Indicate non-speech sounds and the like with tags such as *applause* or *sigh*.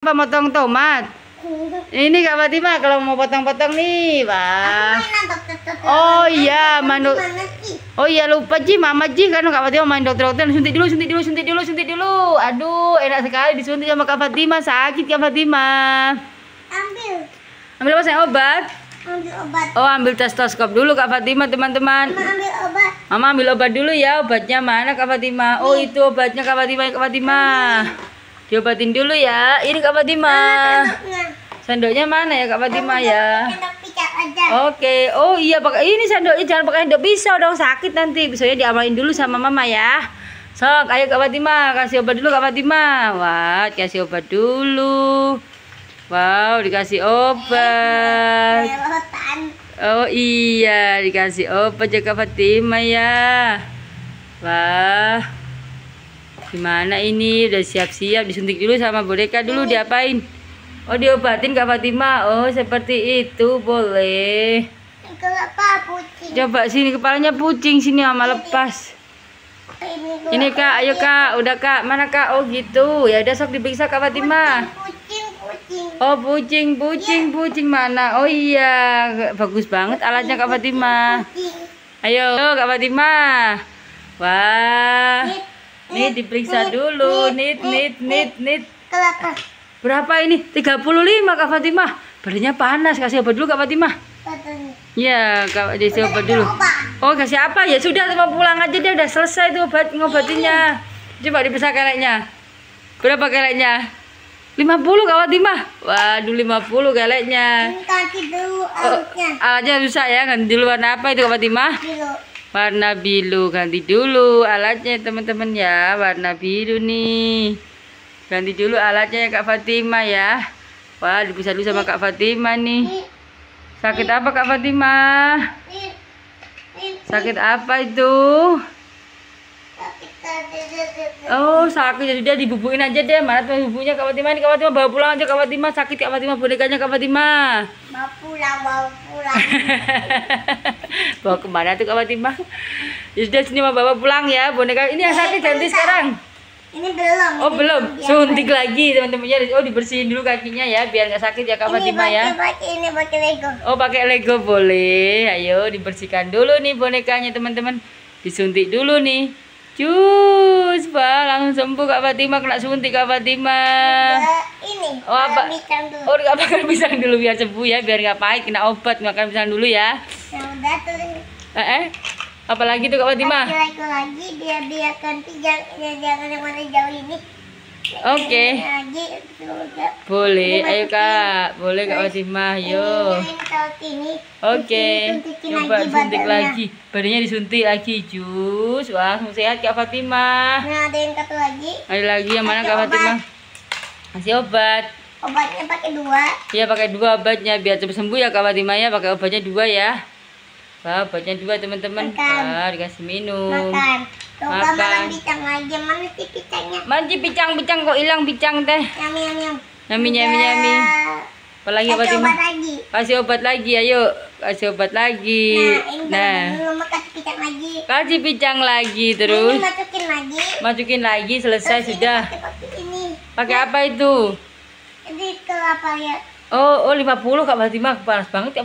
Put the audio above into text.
pemotong tomat. Ini Kak Fatima kalau mau potong-potong nih, pak Oh iya, manu. Oh iya lupa Ji, Mama Ji kan Kak Fatima main dokter-dokter suntik dulu, suntik dulu, suntik dulu, suntik dulu. Aduh, enak sekali disuntik sama Kak Fatima, sakit Kak Fatima. Ambil. Ambil apa sih obat? Ambil obat. Oh, ambil testoskop dulu Kak Fatima, teman-teman. Mama ambil obat. Mama ambil obat dulu ya, obatnya mana Kak Fatima? Oh, iya. itu obatnya Kak Fatima, Kak Fatima. Diobatin dulu ya. Ini Kak Fatima. Ah, sendoknya mana ya Kak Fatima ya? Oke. Oh iya pakai ini sendoknya jangan pakai sendok pisau dong sakit nanti. Pisaunya diamalin dulu sama Mama ya. Sok, ayo Kak Fatima, kasih obat dulu Kak Fatima. Wah, kasih obat dulu. Wow, dikasih obat. Eh, oh iya, dikasih obat ya Kak Fatima ya. Wah. Gimana ini? Udah siap-siap disuntik dulu sama boneka dulu diapain? Oh, diobatin Kak Fatima. Oh, seperti itu boleh. Coba sini kepalanya pucing sini sama lepas. Ini Kak, ayo Kak, udah Kak. Mana Kak? Oh, gitu. Ya udah sok diperiksa Kak Fatima. Oh, pucing, pucing, ya. pucing mana? Oh iya, bagus banget alatnya Kak Fatima. Ayo, Kak Fatima. Wah. Nih diperiksa nit, dulu. Nit, nit, nit, nit. Kelapa. Berapa ini? 35 Kak Fatimah. Badannya panas. Kasih obat dulu Kak Fatimah. Iya, Kak kasih obat dulu. Oh, kasih apa? Ya sudah, cuma pulang aja dia udah selesai itu obat ngobatinnya. Coba diperiksa keleknya. Berapa keleknya? 50 Kak Fatimah. Waduh 50 keleknya. Kaki dulu oh, alatnya. Oh, alatnya rusak ya kan di luar apa itu Kak Fatimah? Dulu warna biru ganti dulu alatnya teman-teman ya warna biru nih ganti dulu alatnya ya Kak Fatima ya wah bisa dulu sama Kak Fatima nih sakit apa Kak Fatima sakit apa itu sakit jadi dia dibubuin aja deh mana tuh bubunya Kak Fatima ini Kak Fatima bawa pulang aja Kak Fatima sakit Kak Fatima bonekanya Kak Fatima bawa pulang bawa pulang *laughs* bawa kemana tuh Kak Fatima ya sudah sini mau bawa pulang ya boneka ini yang sakit ganti sekarang ini belum oh ini belum suntik ya. lagi teman-temannya oh dibersihin dulu kakinya ya biar nggak sakit ya Kak ini Fatima ya pakai, ini pakai Lego oh pakai Lego boleh ayo dibersihkan dulu nih bonekanya teman-teman disuntik dulu nih cuy bagus pak langsung sembuh kak Fatima kena suntik kak Fatima ini oh apa oh nggak makan pisang dulu biar sembuh ya biar nggak pahit kena obat makan pisang dulu ya yang udah eh, eh apalagi tuh kak Fatima lagi lagi dia biarkan pisang jangan yang mana jauh ini Oke. Boleh, ayo Kak. Boleh Kak Fatimah, yo. Oke. Coba suntik lagi. Badannya disuntik lagi, jus. Wah, langsung sehat Kak Fatimah. Nah, ada yang satu lagi. Ada lagi yang mana Kak Fatimah? Masih obat. Obatnya pakai dua. Iya, pakai dua obatnya biar cepat sembuh ya Kak Fatimah ya, pakai obatnya dua ya. Banyak dua teman-teman. Ah, dikasih minum. Makan. Coba makan bicang aja. Mana sih bicangnya? Mana sih bicang-bicang kok hilang bicang teh? Nyami nyami iya. nyami. Nyami nyami Apalagi obat ini? lagi. Kasih obat lagi, ayo. Kasih obat lagi. Nah, ini nah. kasih bicang lagi. Kasih bicang lagi terus. Ini masukin lagi. Masukin lagi selesai terus sudah. Pakai nah. apa itu? Ini kelapa ya. Oh, oh 50 Kak Fatimah panas banget ya.